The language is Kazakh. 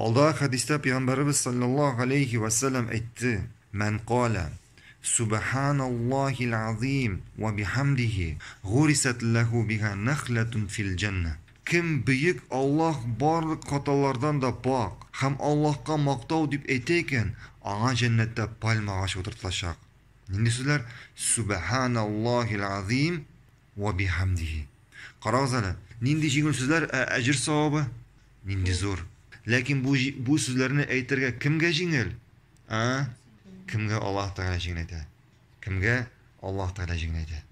алдағы хадисте пайғамбарымыз саллаллаху алейхи уассалам айтты мән қала субханаллахил азим уа бихамдихи ғурисат лаху биха нахлатун фил жанна кім бүйік аллах барлық қаталардан да пак һәм аллахқа мақтау деп әйтә екен аңа жәннәттә пальма ағашы отыртылашақ нендей сөздер субханаллахил азим уа бихамдихи қараңыз әлі нендей жеңіл сөздер әжір сауабы нендей зор ләкин бұл сөздеріне әйтерге кімге жеңіл а кімге аллах тағала жеңіл кімге аллах тағала жеңіл